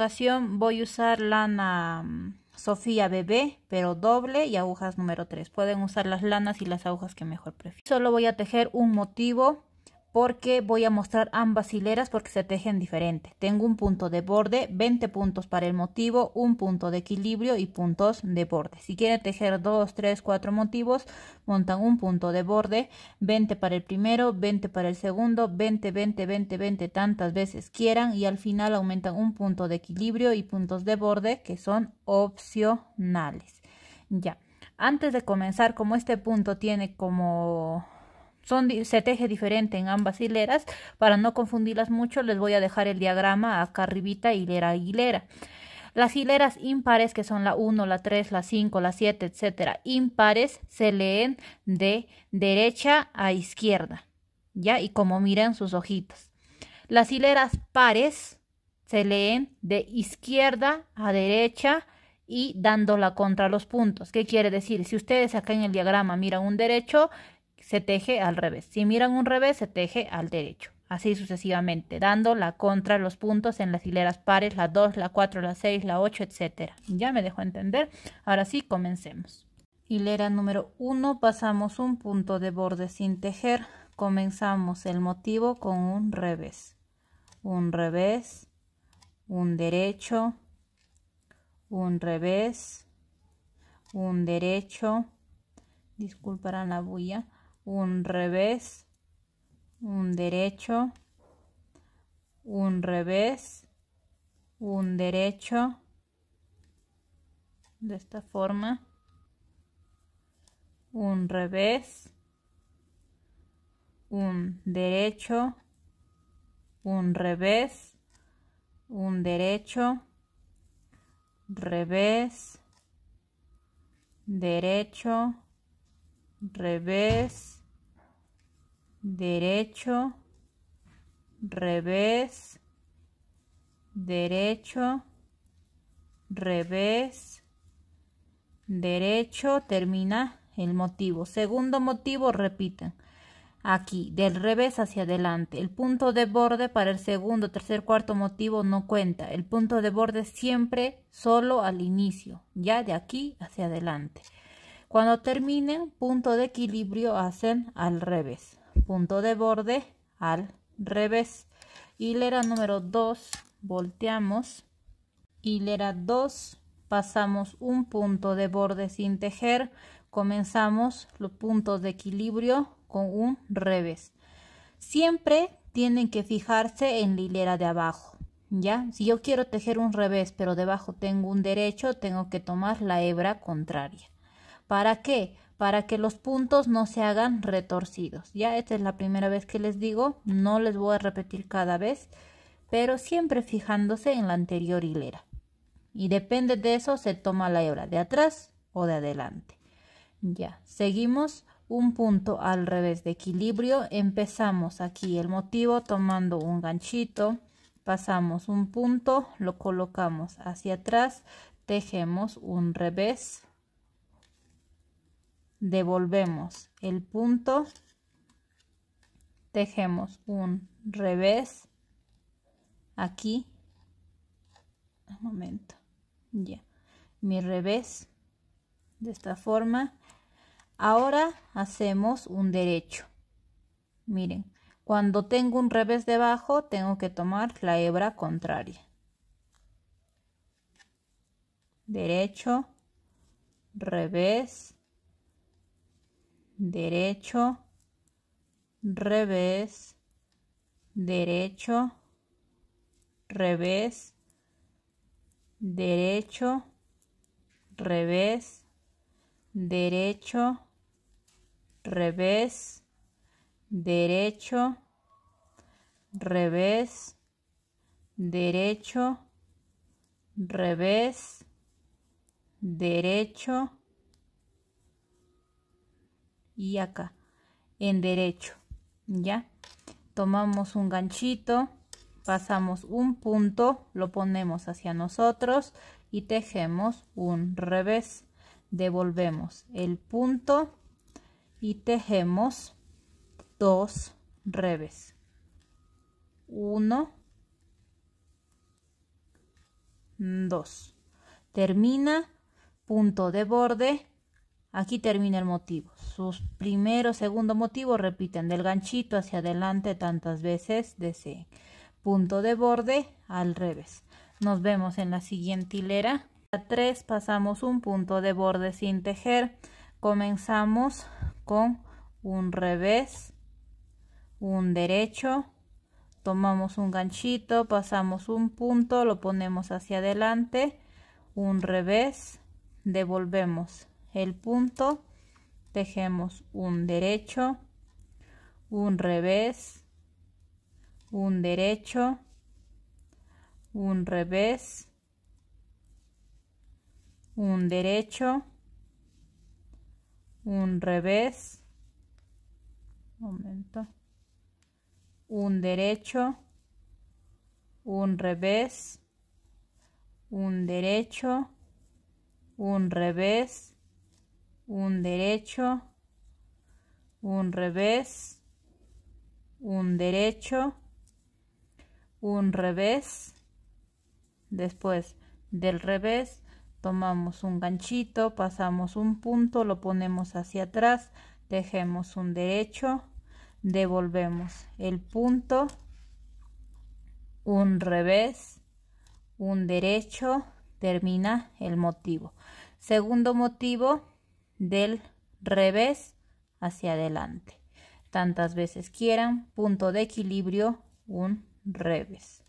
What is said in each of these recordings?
ocasión voy a usar lana mm, Sofía bebé, pero doble y agujas número 3. Pueden usar las lanas y las agujas que mejor prefieran Solo voy a tejer un motivo porque voy a mostrar ambas hileras porque se tejen diferente. Tengo un punto de borde, 20 puntos para el motivo, un punto de equilibrio y puntos de borde. Si quieren tejer 2, 3, 4 motivos, montan un punto de borde, 20 para el primero, 20 para el segundo, 20, 20, 20, 20 tantas veces quieran y al final aumentan un punto de equilibrio y puntos de borde que son opcionales. Ya. Antes de comenzar, como este punto tiene como son, se teje diferente en ambas hileras. Para no confundirlas mucho, les voy a dejar el diagrama acá arribita, hilera a hilera. Las hileras impares, que son la 1, la 3, la 5, la 7, etcétera, impares se leen de derecha a izquierda, ¿ya? Y como miran sus hojitas. Las hileras pares se leen de izquierda a derecha y dándola contra los puntos. ¿Qué quiere decir? Si ustedes acá en el diagrama miran un derecho, se teje al revés. Si miran un revés, se teje al derecho. Así sucesivamente, dando la contra, los puntos en las hileras pares, la 2, la 4, la 6, la 8, etc. Ya me dejó entender. Ahora sí, comencemos. Hilera número 1, pasamos un punto de borde sin tejer. Comenzamos el motivo con un revés. Un revés, un derecho, un revés, un derecho, disculparán la bulla, un revés, un derecho, un revés, un derecho, de esta forma, un revés, un derecho, un revés, un derecho, revés, derecho, revés, derecho, revés, derecho, revés, derecho, termina el motivo. Segundo motivo, repiten Aquí, del revés hacia adelante. El punto de borde para el segundo, tercer, cuarto motivo no cuenta. El punto de borde siempre solo al inicio, ya de aquí hacia adelante. Cuando terminen, punto de equilibrio hacen al revés. Punto de borde al revés. Hilera número 2, volteamos. Hilera 2, pasamos un punto de borde sin tejer. Comenzamos los puntos de equilibrio con un revés. Siempre tienen que fijarse en la hilera de abajo. ¿Ya? Si yo quiero tejer un revés, pero debajo tengo un derecho, tengo que tomar la hebra contraria. ¿Para qué? Para que los puntos no se hagan retorcidos. Ya esta es la primera vez que les digo, no les voy a repetir cada vez, pero siempre fijándose en la anterior hilera. Y depende de eso se toma la hebra de atrás o de adelante. Ya, seguimos un punto al revés de equilibrio. Empezamos aquí el motivo tomando un ganchito, pasamos un punto, lo colocamos hacia atrás, tejemos un revés devolvemos el punto, tejemos un revés aquí, un momento, ya, mi revés de esta forma. Ahora hacemos un derecho. Miren, cuando tengo un revés debajo, tengo que tomar la hebra contraria. Derecho, revés, derecho, revés, derecho, revés, derecho, revés, derecho, revés, derecho, revés, derecho, revés, derecho, y acá en derecho ya tomamos un ganchito pasamos un punto lo ponemos hacia nosotros y tejemos un revés devolvemos el punto y tejemos dos revés uno dos termina punto de borde Aquí termina el motivo. Sus primero, segundo motivo repiten del ganchito hacia adelante tantas veces ese Punto de borde al revés. Nos vemos en la siguiente hilera. A 3 pasamos un punto de borde sin tejer. Comenzamos con un revés, un derecho, tomamos un ganchito, pasamos un punto, lo ponemos hacia adelante, un revés, devolvemos el punto, tejemos un derecho, un revés, un derecho, un revés, un derecho, un revés, momento, un derecho, un revés, un derecho, un revés, un derecho, un revés, un derecho, un revés. Después del revés tomamos un ganchito, pasamos un punto, lo ponemos hacia atrás, dejemos un derecho, devolvemos el punto, un revés, un derecho, termina el motivo. Segundo motivo, del revés hacia adelante. Tantas veces quieran, punto de equilibrio, un revés.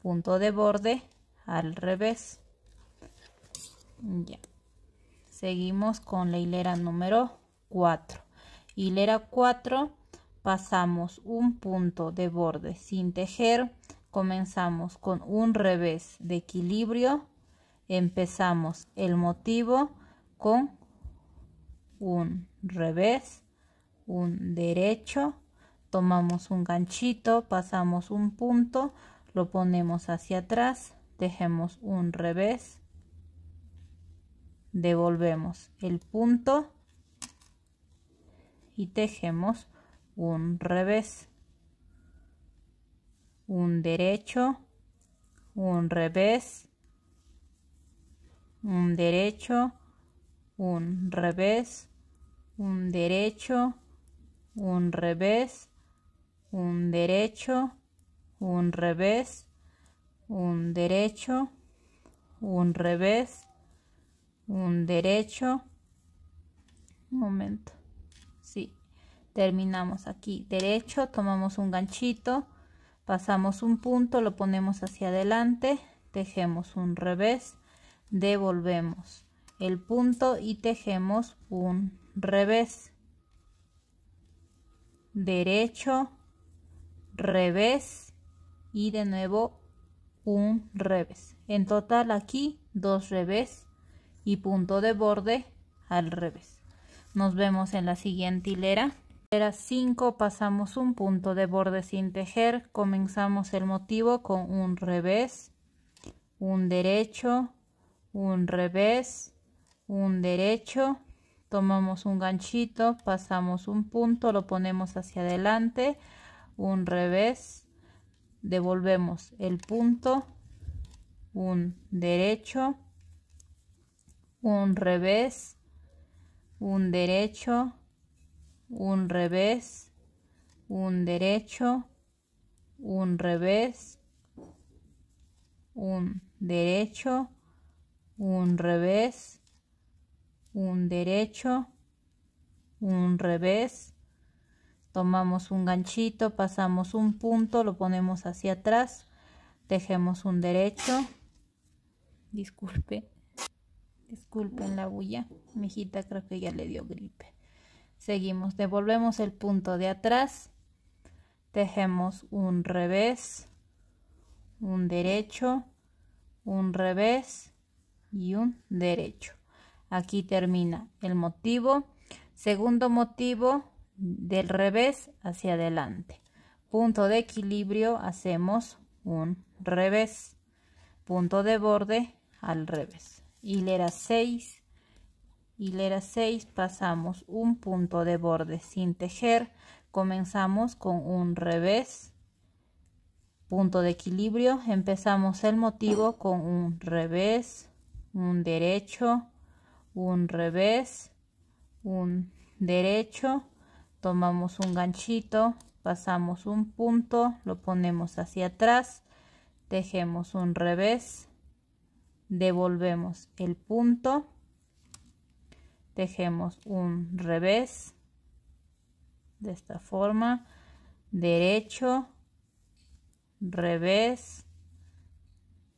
Punto de borde al revés. Ya. Seguimos con la hilera número 4. Hilera 4, pasamos un punto de borde sin tejer, comenzamos con un revés de equilibrio, empezamos el motivo con un revés, un derecho, tomamos un ganchito, pasamos un punto, lo ponemos hacia atrás, tejemos un revés, devolvemos el punto y tejemos un revés, un derecho, un revés, un derecho, un revés, un derecho, un revés, un derecho, un revés, un derecho, un revés, un derecho. Un momento. Sí. Terminamos aquí. Derecho, tomamos un ganchito, pasamos un punto, lo ponemos hacia adelante, tejemos un revés, devolvemos el punto y tejemos un revés, derecho, revés y de nuevo un revés. En total aquí dos revés y punto de borde al revés. Nos vemos en la siguiente hilera. Hilera 5 pasamos un punto de borde sin tejer, comenzamos el motivo con un revés, un derecho, un revés, un derecho tomamos un ganchito pasamos un punto lo ponemos hacia adelante un revés devolvemos el punto un derecho un revés un derecho un revés un derecho un revés un derecho un revés un derecho, un revés, tomamos un ganchito, pasamos un punto, lo ponemos hacia atrás, tejemos un derecho, disculpe, disculpen la bulla, mi hijita creo que ya le dio gripe. Seguimos, devolvemos el punto de atrás, tejemos un revés, un derecho, un revés y un derecho. Aquí termina el motivo. Segundo motivo, del revés hacia adelante. Punto de equilibrio, hacemos un revés. Punto de borde al revés. Hilera 6. Hilera 6 pasamos un punto de borde sin tejer. Comenzamos con un revés. Punto de equilibrio. Empezamos el motivo con un revés, un derecho, un revés, un derecho, tomamos un ganchito, pasamos un punto, lo ponemos hacia atrás, tejemos un revés, devolvemos el punto, tejemos un revés, de esta forma, derecho, revés,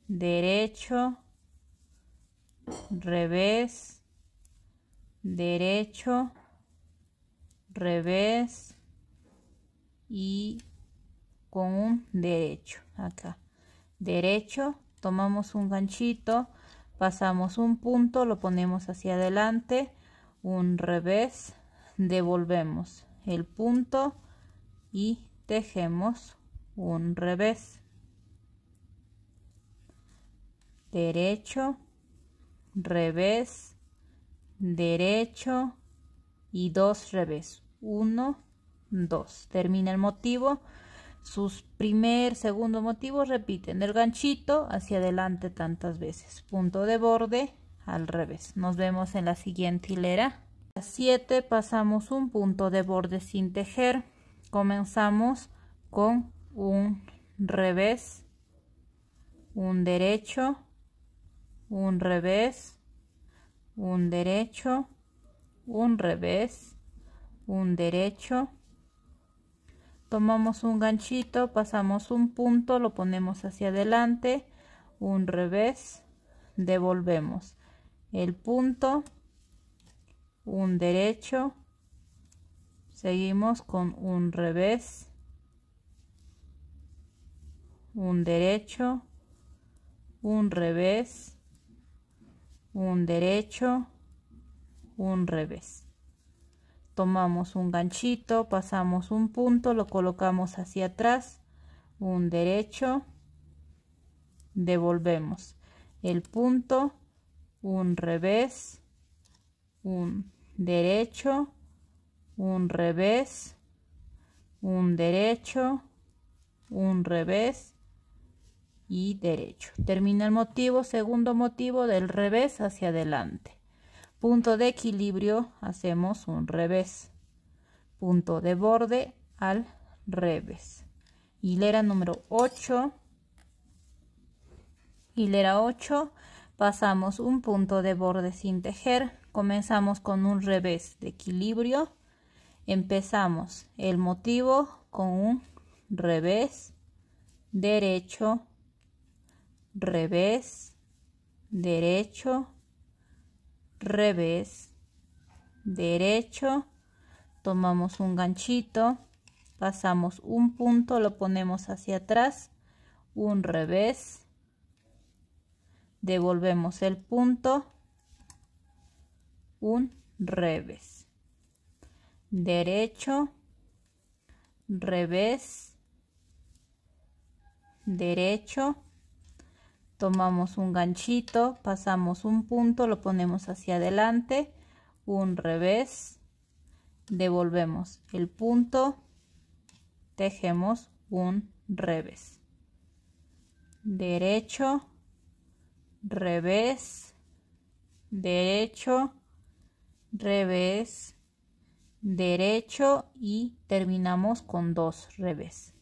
derecho, revés, derecho, revés y con un derecho acá derecho tomamos un ganchito pasamos un punto lo ponemos hacia adelante un revés devolvemos el punto y tejemos un revés derecho revés derecho y dos revés. 1, 2. Termina el motivo. Sus primer, segundo motivo repiten el ganchito hacia adelante tantas veces. Punto de borde al revés. Nos vemos en la siguiente hilera. 7 pasamos un punto de borde sin tejer. Comenzamos con un revés, un derecho, un revés, un derecho, un revés, un derecho. Tomamos un ganchito, pasamos un punto, lo ponemos hacia adelante, un revés, devolvemos el punto, un derecho, seguimos con un revés, un derecho, un revés, un derecho, un revés. Tomamos un ganchito, pasamos un punto, lo colocamos hacia atrás, un derecho, devolvemos el punto, un revés, un derecho, un revés, un derecho, un revés, y derecho. Termina el motivo, segundo motivo del revés hacia adelante. Punto de equilibrio, hacemos un revés. Punto de borde al revés. Hilera número 8. Hilera 8. Pasamos un punto de borde sin tejer. Comenzamos con un revés de equilibrio. Empezamos el motivo con un revés derecho revés, derecho, revés, derecho, tomamos un ganchito, pasamos un punto, lo ponemos hacia atrás, un revés, devolvemos el punto, un revés, derecho, revés, derecho, tomamos un ganchito pasamos un punto lo ponemos hacia adelante un revés devolvemos el punto tejemos un revés derecho revés derecho revés derecho y terminamos con dos revés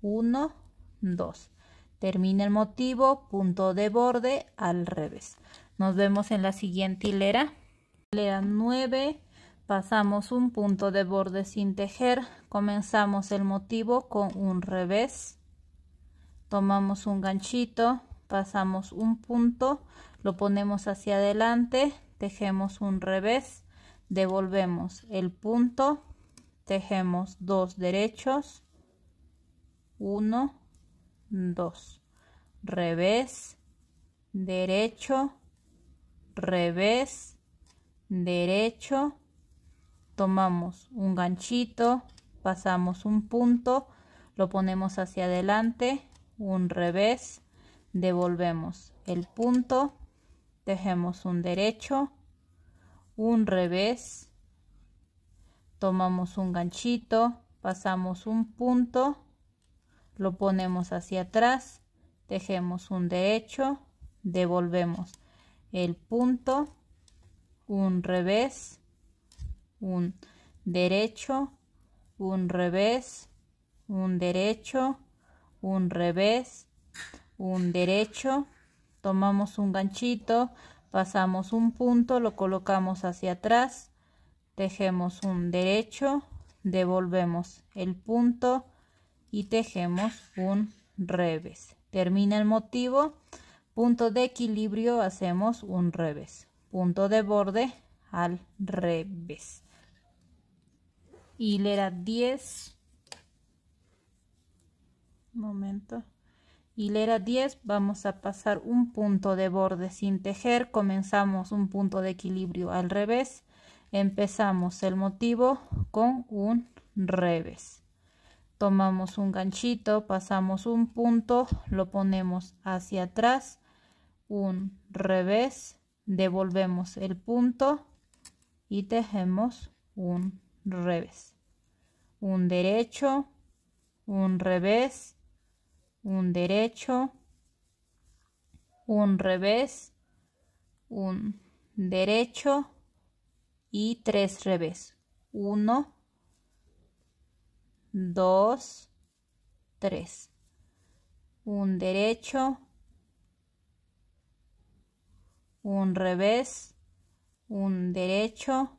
uno, dos. Termina el motivo, punto de borde al revés. Nos vemos en la siguiente hilera. Hilera 9, pasamos un punto de borde sin tejer, comenzamos el motivo con un revés, tomamos un ganchito, pasamos un punto, lo ponemos hacia adelante, tejemos un revés, devolvemos el punto, tejemos dos derechos, uno, 2. Revés, derecho, revés, derecho. Tomamos un ganchito, pasamos un punto, lo ponemos hacia adelante, un revés, devolvemos el punto, tejemos un derecho, un revés, tomamos un ganchito, pasamos un punto, lo ponemos hacia atrás, tejemos un derecho, devolvemos el punto, un revés, un derecho, un revés, un derecho, un revés, un derecho, tomamos un ganchito, pasamos un punto, lo colocamos hacia atrás, tejemos un derecho, devolvemos el punto, y tejemos un revés. Termina el motivo, punto de equilibrio, hacemos un revés. Punto de borde al revés. Hilera 10. Momento. Hilera 10 vamos a pasar un punto de borde sin tejer. Comenzamos un punto de equilibrio al revés. Empezamos el motivo con un revés tomamos un ganchito, pasamos un punto, lo ponemos hacia atrás, un revés, devolvemos el punto y tejemos un revés, un derecho, un revés, un derecho, un revés, un derecho y tres revés, uno, dos, tres, Un derecho, un revés, un derecho,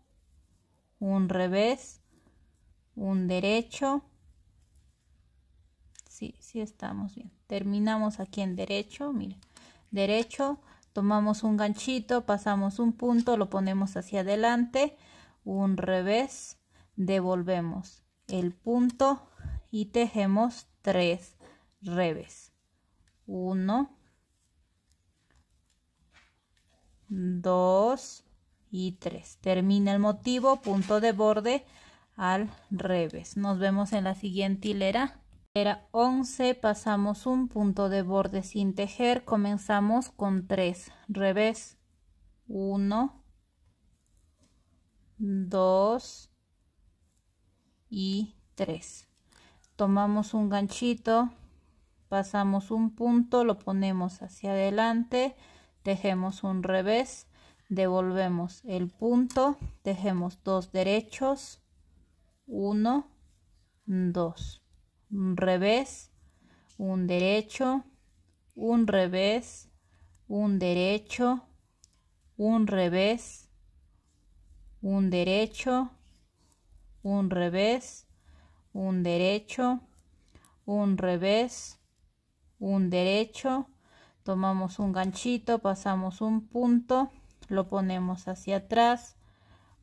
un revés, un derecho. Sí, sí estamos bien. Terminamos aquí en derecho, mire. Derecho, tomamos un ganchito, pasamos un punto, lo ponemos hacia adelante, un revés, devolvemos el punto y tejemos 3 revés 1 2 y 3 termina el motivo punto de borde al revés nos vemos en la siguiente hilera era 11 pasamos un punto de borde sin tejer comenzamos con 3 revés 1 2 y 3 tomamos un ganchito pasamos un punto lo ponemos hacia adelante tejemos un revés devolvemos el punto tejemos dos derechos 1 2 un revés un derecho un revés un derecho un revés un derecho un revés, un derecho, un revés, un derecho, tomamos un ganchito, pasamos un punto, lo ponemos hacia atrás,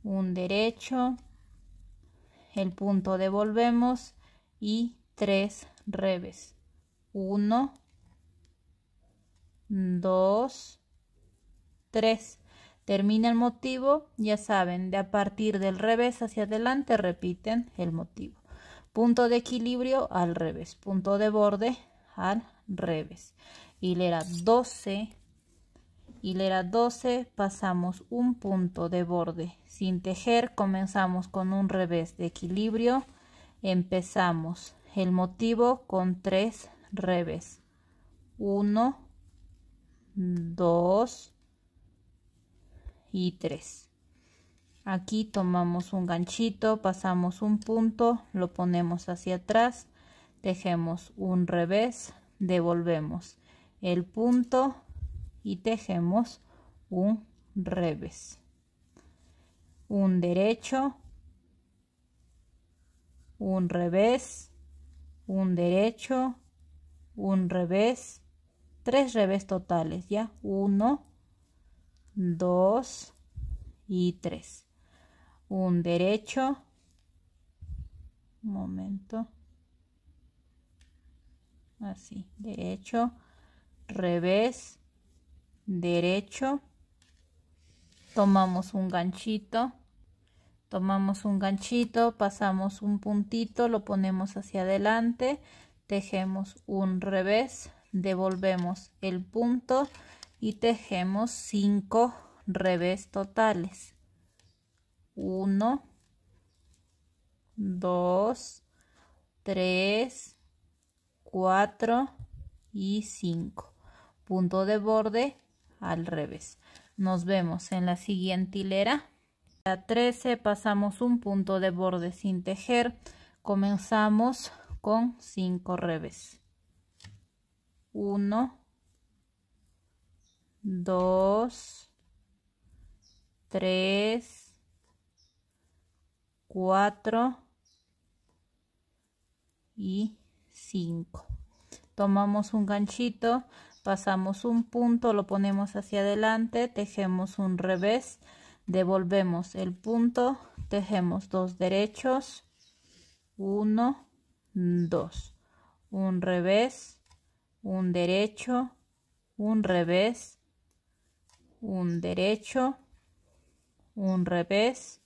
un derecho, el punto devolvemos y tres revés. uno dos tres Termina el motivo, ya saben, de a partir del revés hacia adelante repiten el motivo. Punto de equilibrio al revés, punto de borde al revés. Hilera 12, hilera 12, pasamos un punto de borde sin tejer, comenzamos con un revés de equilibrio, empezamos el motivo con tres revés. 1, 2, y 3 aquí tomamos un ganchito pasamos un punto lo ponemos hacia atrás tejemos un revés devolvemos el punto y tejemos un revés un derecho un revés un derecho un revés tres revés totales ya uno. 2 y 3. Un derecho. Un momento. Así, derecho, revés, derecho. Tomamos un ganchito. Tomamos un ganchito, pasamos un puntito, lo ponemos hacia adelante, tejemos un revés, devolvemos el punto y tejemos 5 revés totales 1 2 3 4 y 5 punto de borde al revés nos vemos en la siguiente hilera a 13 pasamos un punto de borde sin tejer comenzamos con 5 revés 1 dos, tres, cuatro y cinco. Tomamos un ganchito, pasamos un punto, lo ponemos hacia adelante, tejemos un revés, devolvemos el punto, tejemos dos derechos, uno, dos, un revés, un derecho, un revés, un derecho, un revés,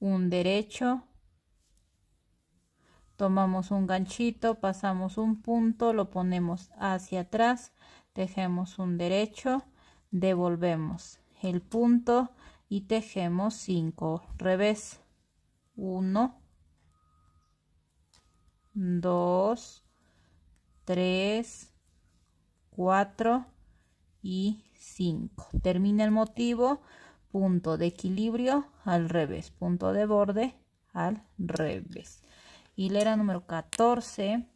un derecho. Tomamos un ganchito, pasamos un punto, lo ponemos hacia atrás, tejemos un derecho, devolvemos el punto y tejemos 5 revés 1 2 3 4 y 5. Termina el motivo, punto de equilibrio al revés, punto de borde al revés. Hilera número 14.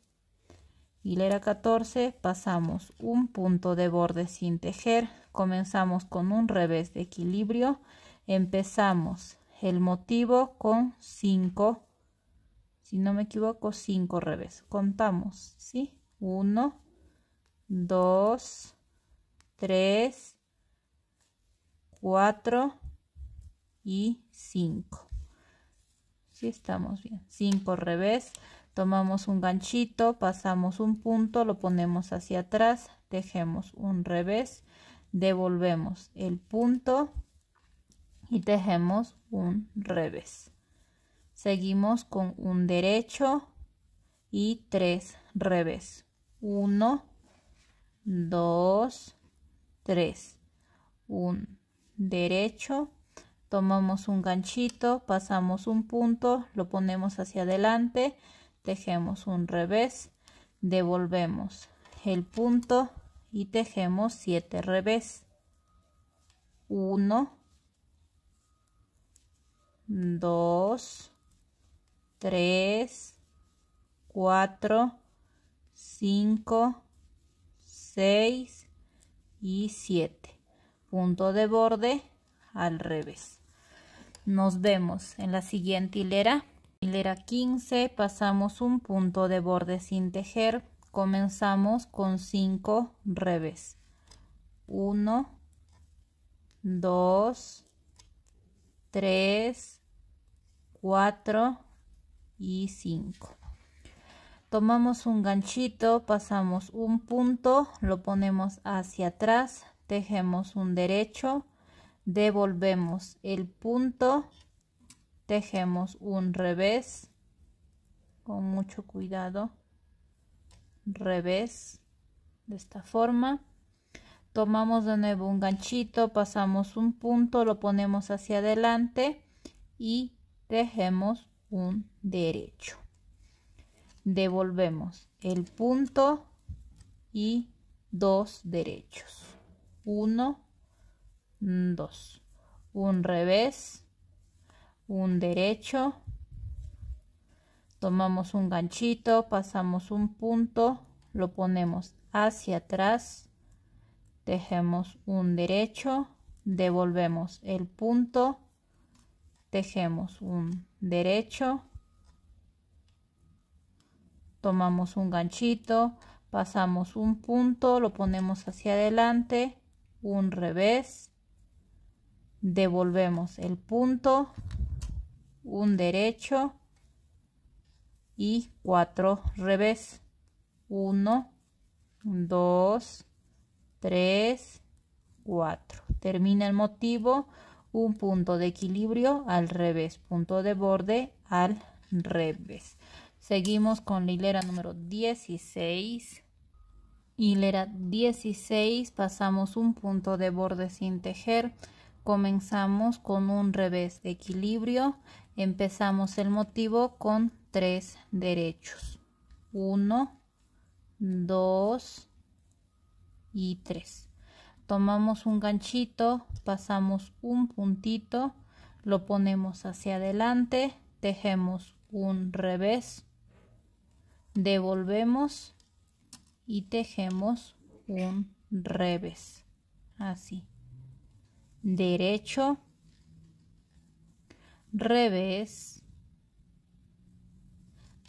Hilera 14, pasamos un punto de borde sin tejer, comenzamos con un revés de equilibrio, empezamos el motivo con 5, si no me equivoco, 5 revés. Contamos, ¿sí? 1, 2, 3, 4 y 5. Si estamos bien. 5 revés. Tomamos un ganchito, pasamos un punto, lo ponemos hacia atrás, tejemos un revés, devolvemos el punto y tejemos un revés. Seguimos con un derecho y 3 revés. 1, 2, 3 un derecho tomamos un ganchito pasamos un punto lo ponemos hacia adelante tejemos un revés devolvemos el punto y tejemos 7 revés 1 2 3 4 5 6 y 7. Punto de borde al revés. Nos vemos en la siguiente hilera. Hilera 15, pasamos un punto de borde sin tejer. Comenzamos con 5 revés. 1, 2, 3, 4 y 5 tomamos un ganchito pasamos un punto lo ponemos hacia atrás tejemos un derecho devolvemos el punto tejemos un revés con mucho cuidado revés de esta forma tomamos de nuevo un ganchito pasamos un punto lo ponemos hacia adelante y tejemos un derecho devolvemos el punto y dos derechos. Uno, dos. Un revés, un derecho. Tomamos un ganchito, pasamos un punto, lo ponemos hacia atrás, tejemos un derecho, devolvemos el punto, tejemos un derecho, tomamos un ganchito pasamos un punto lo ponemos hacia adelante un revés devolvemos el punto un derecho y cuatro revés 1 2 3 4 termina el motivo un punto de equilibrio al revés punto de borde al revés Seguimos con la hilera número 16. Hilera 16, pasamos un punto de borde sin tejer. Comenzamos con un revés de equilibrio. Empezamos el motivo con tres derechos. 1, 2 y 3. Tomamos un ganchito, pasamos un puntito, lo ponemos hacia adelante, tejemos un revés devolvemos y tejemos un revés así derecho revés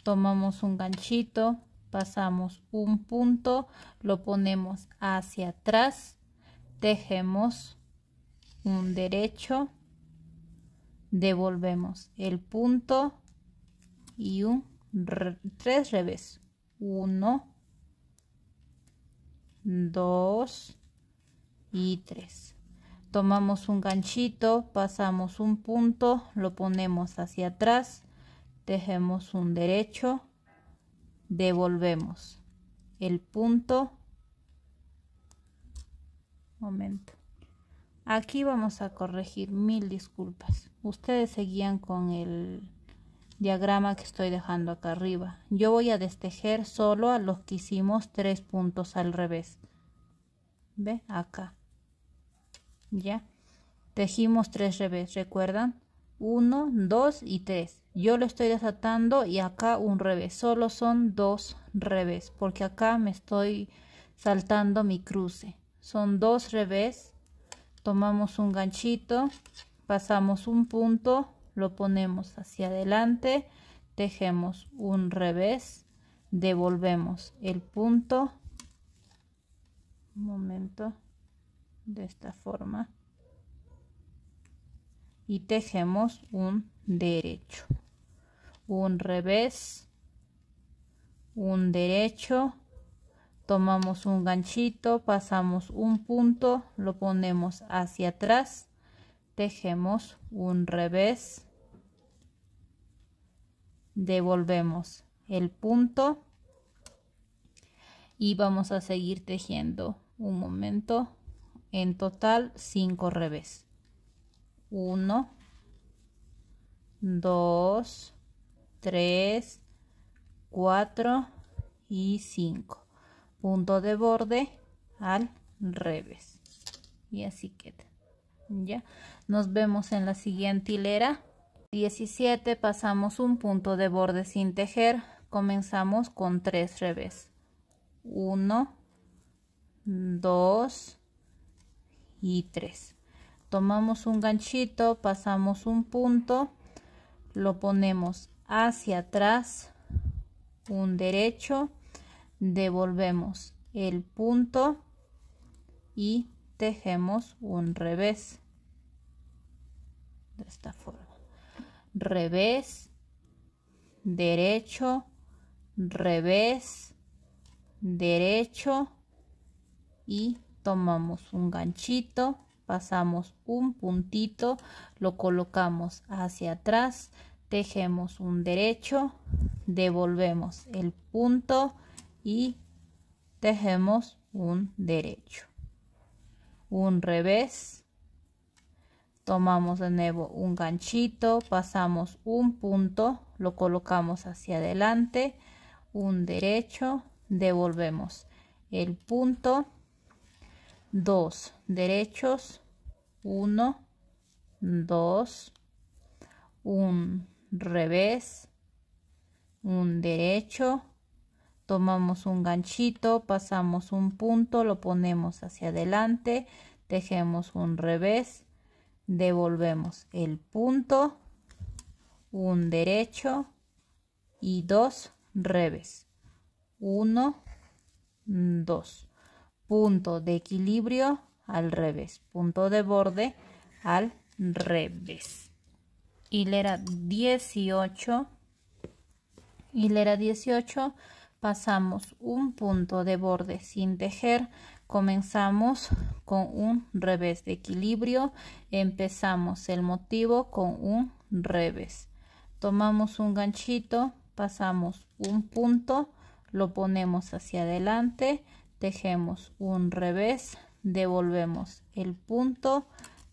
tomamos un ganchito pasamos un punto lo ponemos hacia atrás tejemos un derecho devolvemos el punto y un tres revés. Uno, dos y tres. Tomamos un ganchito, pasamos un punto, lo ponemos hacia atrás, tejemos un derecho, devolvemos el punto. Momento. Aquí vamos a corregir mil disculpas. Ustedes seguían con el diagrama que estoy dejando acá arriba. Yo voy a destejer solo a los que hicimos tres puntos al revés. ¿Ve? Acá. ¿Ya? Tejimos tres revés, ¿recuerdan? uno dos y tres Yo lo estoy desatando y acá un revés. Solo son dos revés porque acá me estoy saltando mi cruce. Son dos revés. Tomamos un ganchito, pasamos un punto, lo ponemos hacia adelante, tejemos un revés, devolvemos el punto, un momento, de esta forma y tejemos un derecho, un revés, un derecho, tomamos un ganchito, pasamos un punto, lo ponemos hacia atrás, tejemos un revés, devolvemos el punto y vamos a seguir tejiendo un momento en total 5 revés 1 2 3 4 y 5 punto de borde al revés y así queda ya nos vemos en la siguiente hilera 17 pasamos un punto de borde sin tejer comenzamos con 3 revés 1 2 y 3 tomamos un ganchito pasamos un punto lo ponemos hacia atrás un derecho devolvemos el punto y tejemos un revés de esta forma revés, derecho, revés, derecho y tomamos un ganchito, pasamos un puntito, lo colocamos hacia atrás, tejemos un derecho, devolvemos el punto y tejemos un derecho, un revés, tomamos de nuevo un ganchito pasamos un punto lo colocamos hacia adelante un derecho devolvemos el punto dos derechos uno dos un revés un derecho tomamos un ganchito pasamos un punto lo ponemos hacia adelante tejemos un revés devolvemos el punto, un derecho y dos revés. 1, 2. Punto de equilibrio al revés. Punto de borde al revés. Hilera 18. Hilera 18. Pasamos un punto de borde sin tejer Comenzamos con un revés de equilibrio, empezamos el motivo con un revés. Tomamos un ganchito, pasamos un punto, lo ponemos hacia adelante, tejemos un revés, devolvemos el punto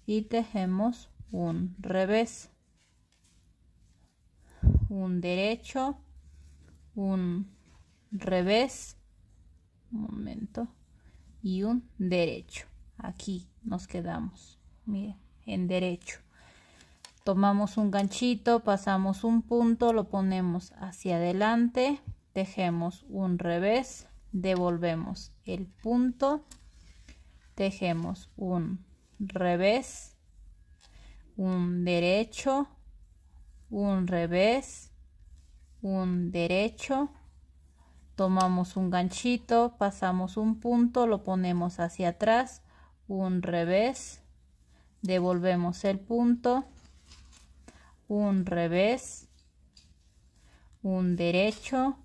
y tejemos un revés, un derecho, un revés, un momento, y un derecho. Aquí nos quedamos. Miren, en derecho. Tomamos un ganchito, pasamos un punto, lo ponemos hacia adelante, tejemos un revés, devolvemos el punto, tejemos un revés, un derecho, un revés, un derecho, tomamos un ganchito, pasamos un punto, lo ponemos hacia atrás, un revés, devolvemos el punto, un revés, un derecho,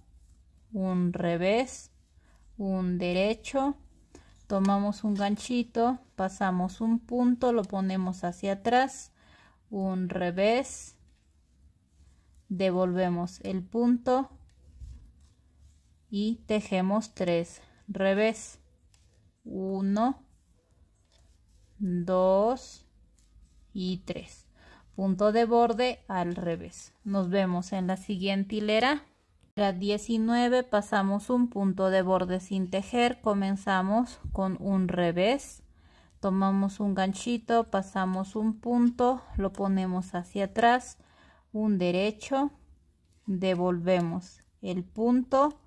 un revés, un derecho, tomamos un ganchito, pasamos un punto, lo ponemos hacia atrás, un revés, devolvemos el punto, y tejemos 3 revés 1 2 y 3 punto de borde al revés nos vemos en la siguiente hilera la 19 pasamos un punto de borde sin tejer comenzamos con un revés tomamos un ganchito pasamos un punto lo ponemos hacia atrás un derecho devolvemos el punto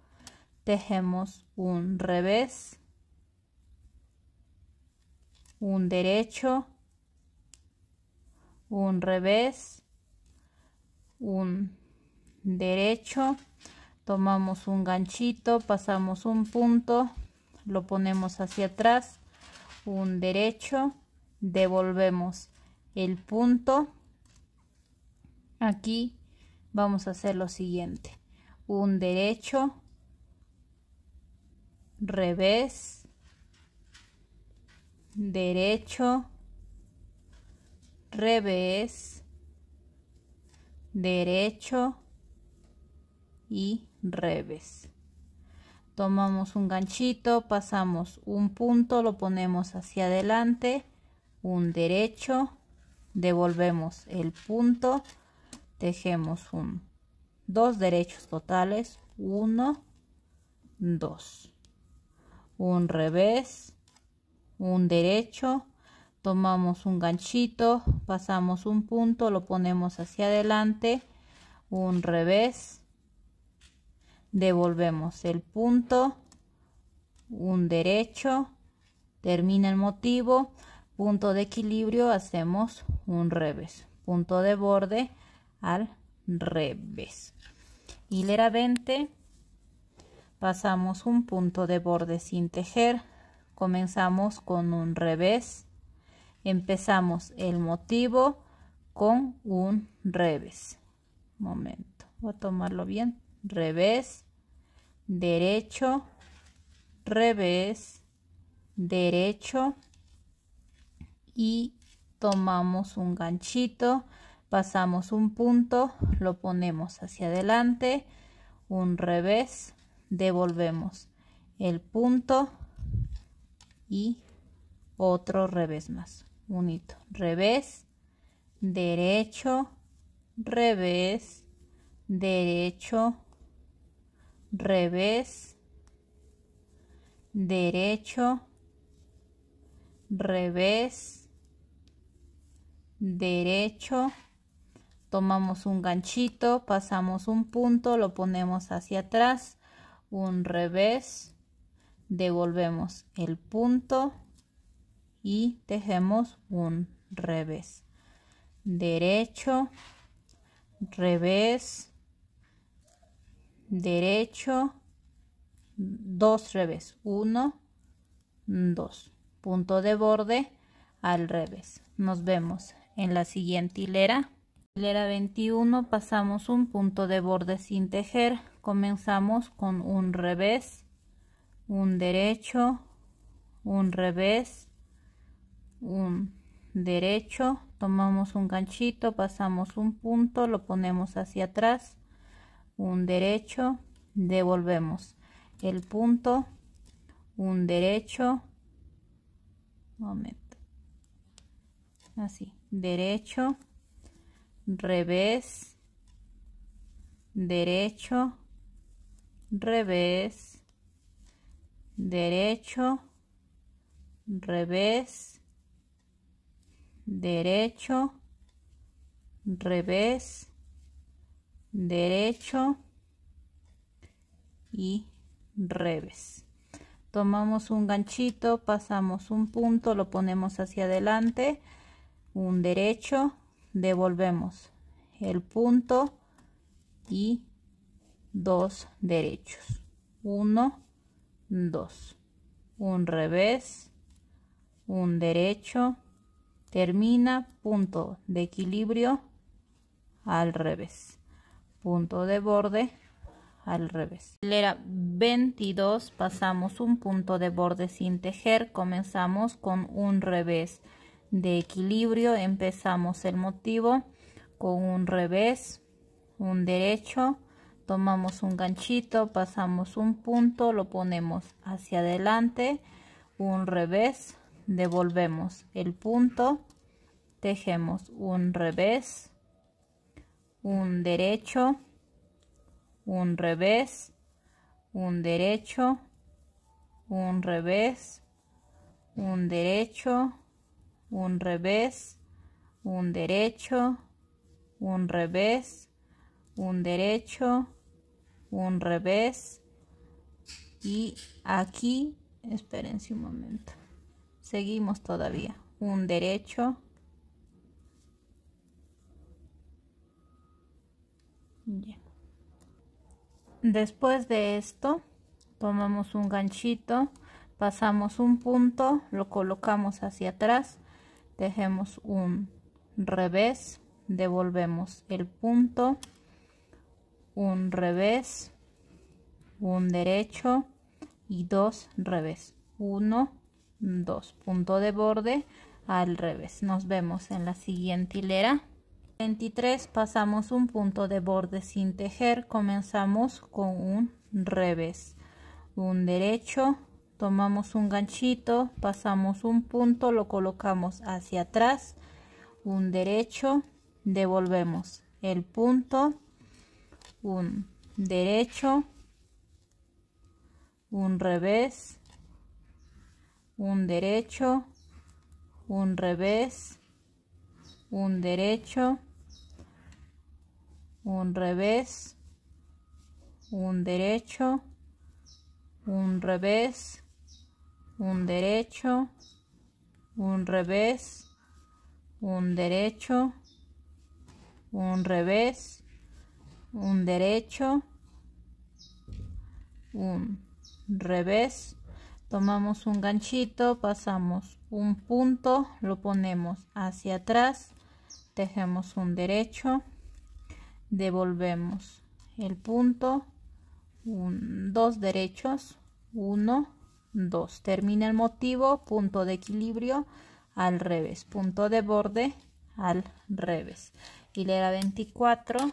tejemos un revés, un derecho, un revés, un derecho, tomamos un ganchito, pasamos un punto, lo ponemos hacia atrás, un derecho, devolvemos el punto. Aquí vamos a hacer lo siguiente, un derecho, revés, derecho, revés, derecho y revés. Tomamos un ganchito, pasamos un punto, lo ponemos hacia adelante, un derecho, devolvemos el punto, tejemos un, dos derechos totales, uno dos un revés, un derecho, tomamos un ganchito, pasamos un punto, lo ponemos hacia adelante, un revés, devolvemos el punto, un derecho, termina el motivo, punto de equilibrio, hacemos un revés, punto de borde al revés. Hilera 20, pasamos un punto de borde sin tejer comenzamos con un revés empezamos el motivo con un revés momento voy a tomarlo bien revés derecho revés derecho y tomamos un ganchito pasamos un punto lo ponemos hacia adelante un revés devolvemos el punto y otro revés más un revés derecho revés derecho revés derecho revés derecho tomamos un ganchito pasamos un punto lo ponemos hacia atrás un revés, devolvemos el punto y tejemos un revés. Derecho, revés, derecho, dos revés, uno, dos, punto de borde al revés. Nos vemos en la siguiente hilera. Hilera 21 pasamos un punto de borde sin tejer comenzamos con un revés un derecho un revés un derecho tomamos un ganchito pasamos un punto lo ponemos hacia atrás un derecho devolvemos el punto un derecho momento así derecho revés derecho revés, derecho, revés, derecho, revés, derecho y revés. Tomamos un ganchito, pasamos un punto, lo ponemos hacia adelante, un derecho, devolvemos el punto y dos derechos. uno dos Un revés, un derecho, termina, punto de equilibrio al revés. Punto de borde al revés. era 22 pasamos un punto de borde sin tejer, comenzamos con un revés de equilibrio, empezamos el motivo con un revés, un derecho, tomamos un ganchito pasamos un punto lo ponemos hacia adelante un revés devolvemos el punto tejemos un revés un derecho un revés un derecho un revés un derecho un revés un derecho un revés un derecho un revés y aquí espérense un momento seguimos todavía un derecho después de esto tomamos un ganchito pasamos un punto lo colocamos hacia atrás dejemos un revés devolvemos el punto un revés, un derecho y dos revés. uno, dos, punto de borde al revés. Nos vemos en la siguiente hilera. 23 pasamos un punto de borde sin tejer, comenzamos con un revés, un derecho, tomamos un ganchito, pasamos un punto, lo colocamos hacia atrás, un derecho, devolvemos el punto, un derecho, un revés, un derecho, un revés, un derecho, un revés, un derecho, un revés, un derecho, un revés, un derecho, un revés un derecho, un revés, tomamos un ganchito, pasamos un punto, lo ponemos hacia atrás, tejemos un derecho, devolvemos el punto, dos derechos, uno, dos, termina el motivo, punto de equilibrio al revés, punto de borde al revés, hilera 24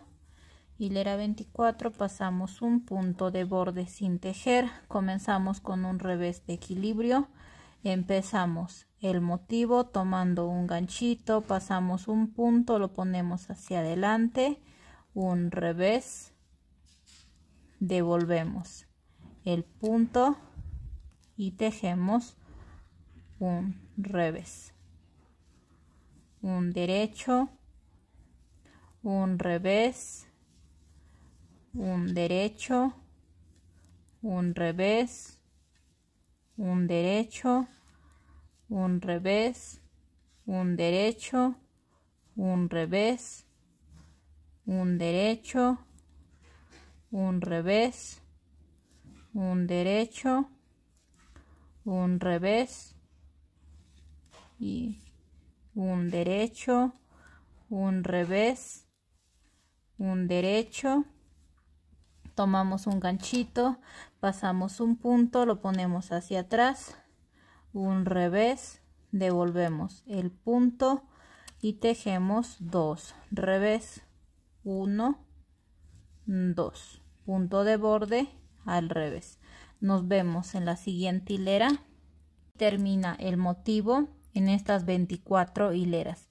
hilera 24 pasamos un punto de borde sin tejer comenzamos con un revés de equilibrio empezamos el motivo tomando un ganchito pasamos un punto lo ponemos hacia adelante un revés devolvemos el punto y tejemos un revés un derecho un revés un derecho, un revés, un derecho, un revés, un derecho, un revés, un derecho, un revés, un derecho, un revés y un derecho, un revés, un derecho tomamos un ganchito pasamos un punto lo ponemos hacia atrás un revés devolvemos el punto y tejemos dos revés uno dos punto de borde al revés nos vemos en la siguiente hilera termina el motivo en estas 24 hileras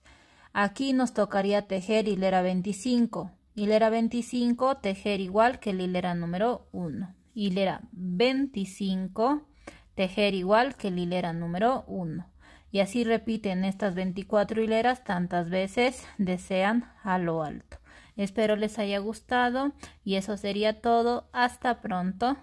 aquí nos tocaría tejer hilera 25 Hilera 25, tejer igual que la hilera número 1. Hilera 25, tejer igual que la hilera número 1. Y así repiten estas 24 hileras tantas veces desean a lo alto. Espero les haya gustado y eso sería todo. Hasta pronto.